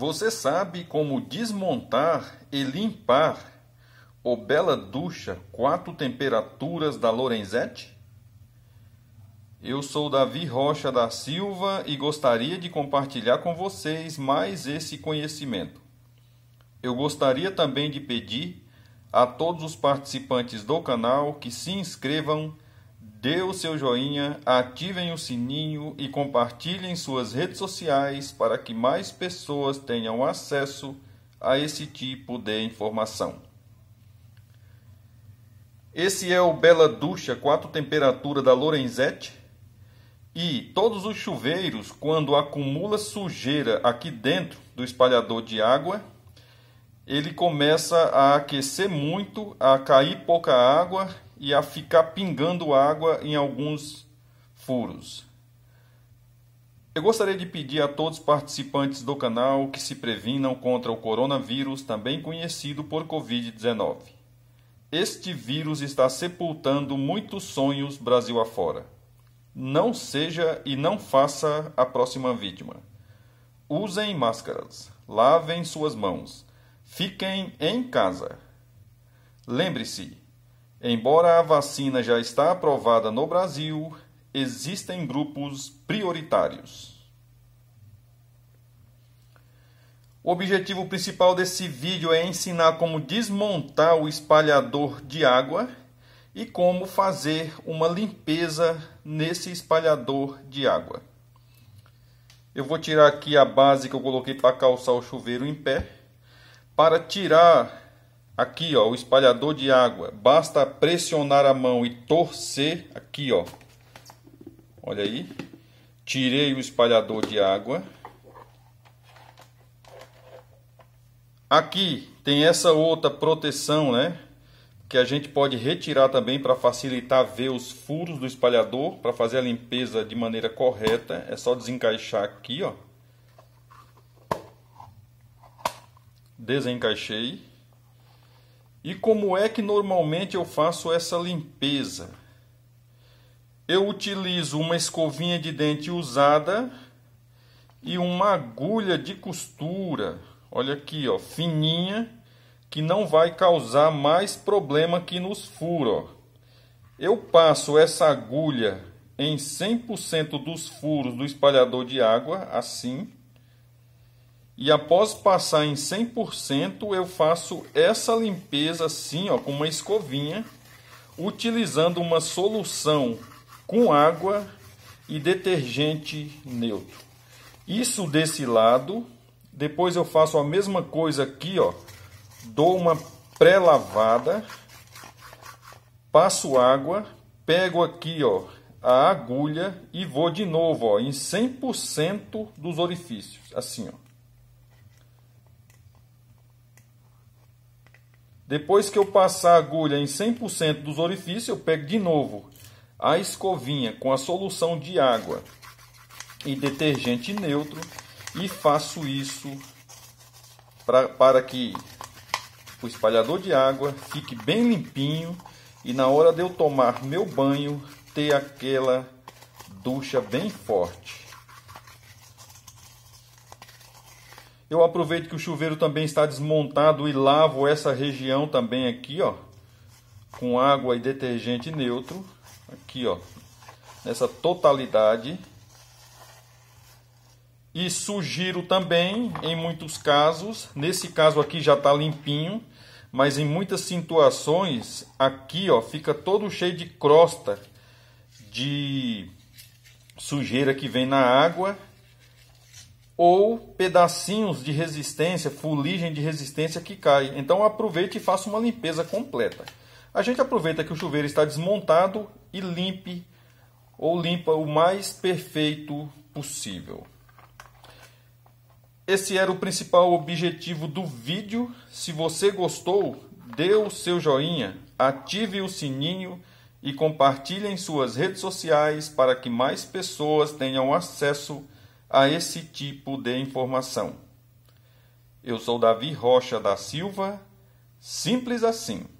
Você sabe como desmontar e limpar o Bela Ducha Quatro Temperaturas da Lorenzetti? Eu sou Davi Rocha da Silva e gostaria de compartilhar com vocês mais esse conhecimento. Eu gostaria também de pedir a todos os participantes do canal que se inscrevam dê o seu joinha, ativem o sininho e compartilhem suas redes sociais para que mais pessoas tenham acesso a esse tipo de informação. Esse é o Bela Ducha 4 temperatura da Lorenzetti e todos os chuveiros quando acumula sujeira aqui dentro do espalhador de água, ele começa a aquecer muito, a cair pouca água e a ficar pingando água em alguns furos. Eu gostaria de pedir a todos os participantes do canal que se previnam contra o coronavírus, também conhecido por Covid-19. Este vírus está sepultando muitos sonhos Brasil afora. Não seja e não faça a próxima vítima. Usem máscaras, lavem suas mãos, fiquem em casa. Lembre-se, Embora a vacina já está aprovada no Brasil, existem grupos prioritários. O objetivo principal desse vídeo é ensinar como desmontar o espalhador de água e como fazer uma limpeza nesse espalhador de água. Eu vou tirar aqui a base que eu coloquei para calçar o chuveiro em pé. Para tirar Aqui, ó, o espalhador de água. Basta pressionar a mão e torcer aqui, ó. Olha aí. Tirei o espalhador de água. Aqui tem essa outra proteção, né? Que a gente pode retirar também para facilitar ver os furos do espalhador, para fazer a limpeza de maneira correta. É só desencaixar aqui, ó. Desencaixei. E como é que normalmente eu faço essa limpeza? Eu utilizo uma escovinha de dente usada e uma agulha de costura, olha aqui, ó, fininha, que não vai causar mais problema aqui nos furos, ó. Eu passo essa agulha em 100% dos furos do espalhador de água, assim, e após passar em 100%, eu faço essa limpeza assim, ó, com uma escovinha, utilizando uma solução com água e detergente neutro. Isso desse lado. Depois eu faço a mesma coisa aqui, ó. Dou uma pré-lavada, passo água, pego aqui, ó, a agulha e vou de novo, ó, em 100% dos orifícios, assim, ó. Depois que eu passar a agulha em 100% dos orifícios, eu pego de novo a escovinha com a solução de água e detergente neutro e faço isso pra, para que o espalhador de água fique bem limpinho e na hora de eu tomar meu banho ter aquela ducha bem forte. Eu aproveito que o chuveiro também está desmontado e lavo essa região também aqui, ó. Com água e detergente neutro. Aqui, ó. Nessa totalidade. E sugiro também, em muitos casos, nesse caso aqui já está limpinho, mas em muitas situações, aqui ó, fica todo cheio de crosta, de sujeira que vem na água ou pedacinhos de resistência, fuligem de resistência que cai. Então aproveite e faça uma limpeza completa. A gente aproveita que o chuveiro está desmontado e limpe ou limpa o mais perfeito possível. Esse era o principal objetivo do vídeo. Se você gostou, dê o seu joinha, ative o sininho e compartilhe em suas redes sociais para que mais pessoas tenham acesso a a esse tipo de informação. Eu sou Davi Rocha da Silva, simples assim.